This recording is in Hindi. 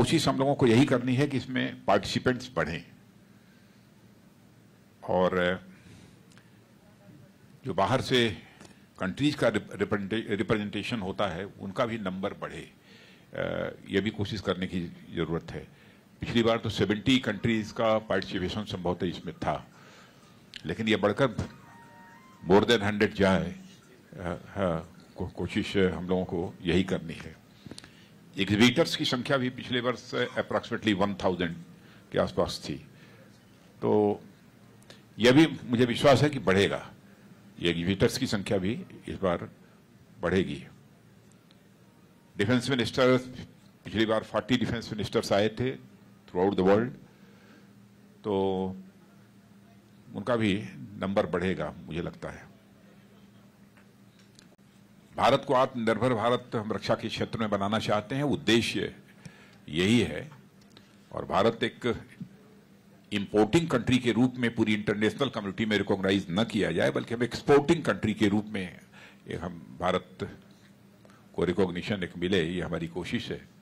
कोशिश हम लोगों को यही करनी है कि इसमें पार्टिसिपेंट्स बढ़ें और जो बाहर से कंट्रीज का रिप्रेजेंटेशन होता है उनका भी नंबर बढ़े यह भी कोशिश करने की ज़रूरत है पिछली बार तो 70 कंट्रीज़ का पार्टिसिपेशन संभवतः इसमें था लेकिन यह बढ़कर मोर देन हंड्रेड जाए हाँ, कोशिश हम लोगों को यही करनी है एग्जीबिटर्स की संख्या भी पिछले वर्ष अप्रॉक्सीमेटली वन थाउजेंड के आसपास थी तो यह भी मुझे विश्वास है कि बढ़ेगा ये एग्जीबिटर्स की संख्या भी इस बार बढ़ेगी डिफेंस मिनिस्टर पिछली बार 40 डिफेंस मिनिस्टर्स आए थे थ्रू आउट द वर्ल्ड तो उनका भी नंबर बढ़ेगा मुझे लगता है भारत को आत्मनिर्भर भारत हम रक्षा के क्षेत्र में बनाना चाहते हैं उद्देश्य यही है और भारत एक इंपोर्टिंग कंट्री के रूप में पूरी इंटरनेशनल कम्युनिटी में रिकॉग्नाइज न किया जाए बल्कि हम एक्सपोर्टिंग कंट्री के रूप में हम भारत को रिकॉग्निशन एक मिले ये हमारी कोशिश है